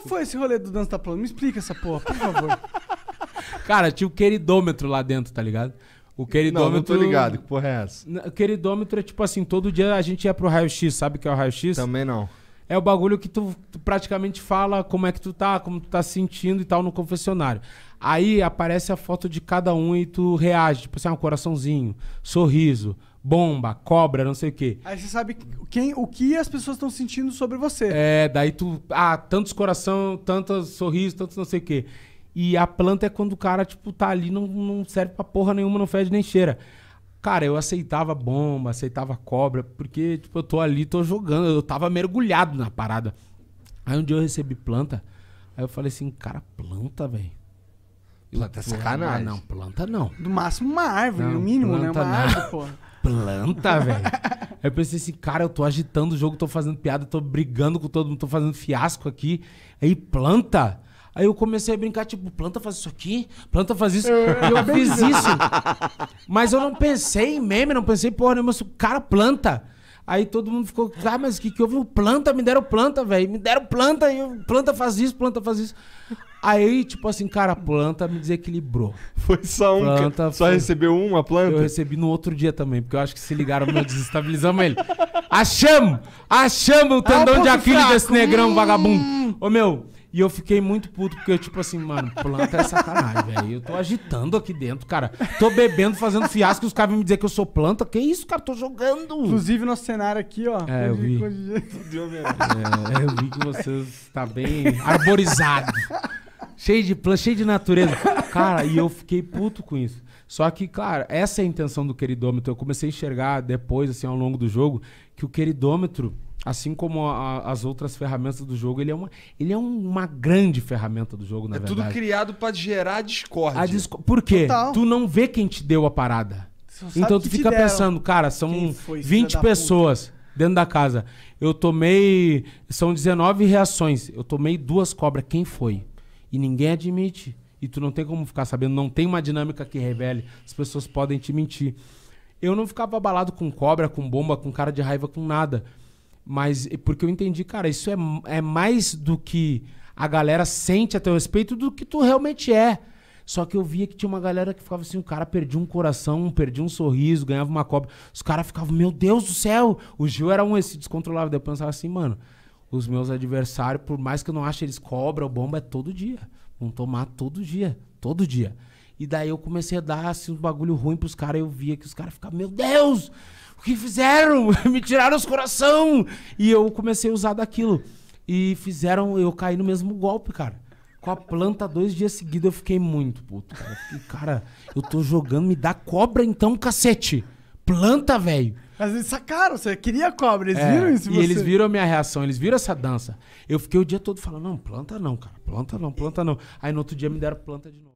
Qual foi esse rolê do Dança da tá Plano? Me explica essa porra, por favor. Cara, tinha o queridômetro lá dentro, tá ligado? O queridômetro. Não, não tô ligado, que porra é essa? O queridômetro é tipo assim: todo dia a gente ia pro raio-x, sabe o que é o raio-x? Também não. É o bagulho que tu, tu, praticamente fala como é que tu tá, como tu tá sentindo e tal no confessionário. Aí aparece a foto de cada um e tu reage, tipo assim, ah, um coraçãozinho, sorriso, bomba, cobra, não sei o quê. Aí você sabe quem, o que as pessoas estão sentindo sobre você. É, daí tu. Ah, tantos coração, tantos sorrisos, tantos não sei o quê. E a planta é quando o cara, tipo, tá ali, não, não serve pra porra nenhuma, não fede nem cheira. Cara, eu aceitava bomba, aceitava cobra, porque, tipo, eu tô ali, tô jogando, eu tava mergulhado na parada. Aí um dia eu recebi planta, aí eu falei assim, cara, planta, velho. Planta é sacanagem. Não, planta não. No máximo uma árvore, não, no mínimo, né? Uma não. árvore, porra. planta, velho. Aí eu pensei assim, cara, eu tô agitando o jogo, tô fazendo piada, tô brigando com todo mundo, tô fazendo fiasco aqui. Aí planta. Aí eu comecei a brincar, tipo, planta faz isso aqui, planta faz isso. e eu fiz é. isso. Mas eu não pensei em meme, não pensei, porra nenhuma, cara, planta. Aí todo mundo ficou, ah, mas o que, que houve? Planta, me deram planta, velho. Me deram planta, e planta faz isso, planta faz isso. Aí, tipo assim, cara, a planta me desequilibrou. Foi só um. Planta, só foi... recebeu uma planta? Eu recebi no outro dia também, porque eu acho que se ligaram, meu, desestabilizamos ele. Achamos! Achamos o tendão ah, de Aquiles desse negrão hum. vagabundo. Ô, meu, e eu fiquei muito puto, porque eu, tipo assim, mano, planta é sacanagem, velho. Eu tô agitando aqui dentro, cara. Tô bebendo, fazendo fiasco, os caras vêm me dizer que eu sou planta. Que isso, cara? Tô jogando. Inclusive, nosso cenário aqui, ó. É, eu vi. De... é, eu vi que você tá bem arborizado cheio de planta, cheio de natureza. Cara, e eu fiquei puto com isso. Só que, claro, essa é a intenção do queridômetro. Eu comecei a enxergar depois, assim, ao longo do jogo, que o queridômetro, assim como a, as outras ferramentas do jogo, ele é uma, ele é uma grande ferramenta do jogo, na é verdade. É tudo criado para gerar discórdia. A disco... Por quê? Total. Tu não vê quem te deu a parada. Então tu fica pensando, cara, são foi, 20 pessoas dentro da casa. Eu tomei. São 19 reações. Eu tomei duas cobras. Quem foi? e ninguém admite. E tu não tem como ficar sabendo, não tem uma dinâmica que revele. As pessoas podem te mentir. Eu não ficava abalado com cobra, com bomba, com cara de raiva, com nada. Mas porque eu entendi, cara, isso é, é mais do que a galera sente a teu respeito do que tu realmente é. Só que eu via que tinha uma galera que ficava assim, o cara perdia um coração, perdia um sorriso, ganhava uma cobra. Os caras ficavam, meu Deus do céu! O Gil era um esse descontrolável. depois eu pensava assim, mano, os meus adversários, por mais que eu não ache eles cobra ou bomba, é todo dia. Vão tomar todo dia. Todo dia. E daí eu comecei a dar assim, uns um bagulho ruim pros caras. Eu via que os caras ficavam, meu Deus, o que fizeram? Me tiraram os coração! E eu comecei a usar daquilo. E fizeram eu cair no mesmo golpe, cara. Com a planta, dois dias seguidos, eu fiquei muito puto, cara. Eu fiquei, cara, eu tô jogando, me dá cobra então, cacete! planta, velho. Mas eles sacaram, você queria cobra, eles é, viram isso. E você... eles viram a minha reação, eles viram essa dança. Eu fiquei o dia todo falando, não, planta não, cara, planta não, planta não. Aí no outro dia me deram planta de novo.